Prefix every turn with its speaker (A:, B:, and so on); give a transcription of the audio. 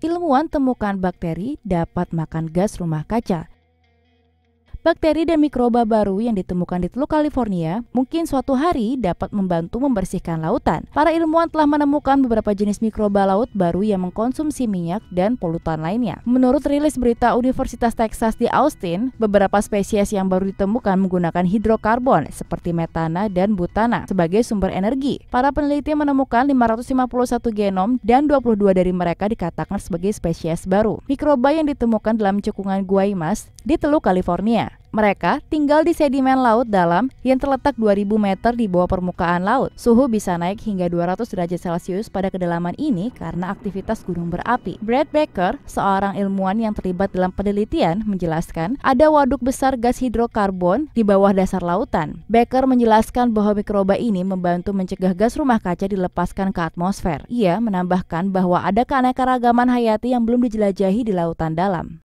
A: ilmuwan temukan bakteri dapat makan gas rumah kaca Bakteri dan mikroba baru yang ditemukan di Teluk California mungkin suatu hari dapat membantu membersihkan lautan. Para ilmuwan telah menemukan beberapa jenis mikroba laut baru yang mengkonsumsi minyak dan polutan lainnya. Menurut rilis berita Universitas Texas di Austin, beberapa spesies yang baru ditemukan menggunakan hidrokarbon seperti metana dan butana sebagai sumber energi. Para peneliti menemukan 551 genom dan 22 dari mereka dikatakan sebagai spesies baru. Mikroba yang ditemukan dalam cekungan Guaymas di Teluk California mereka tinggal di sedimen laut dalam yang terletak 2000 meter di bawah permukaan laut. Suhu bisa naik hingga 200 derajat Celcius pada kedalaman ini karena aktivitas gunung berapi. Brad Baker, seorang ilmuwan yang terlibat dalam penelitian, menjelaskan ada waduk besar gas hidrokarbon di bawah dasar lautan. Baker menjelaskan bahwa mikroba ini membantu mencegah gas rumah kaca dilepaskan ke atmosfer. Ia menambahkan bahwa ada keanekaragaman hayati yang belum dijelajahi di lautan dalam.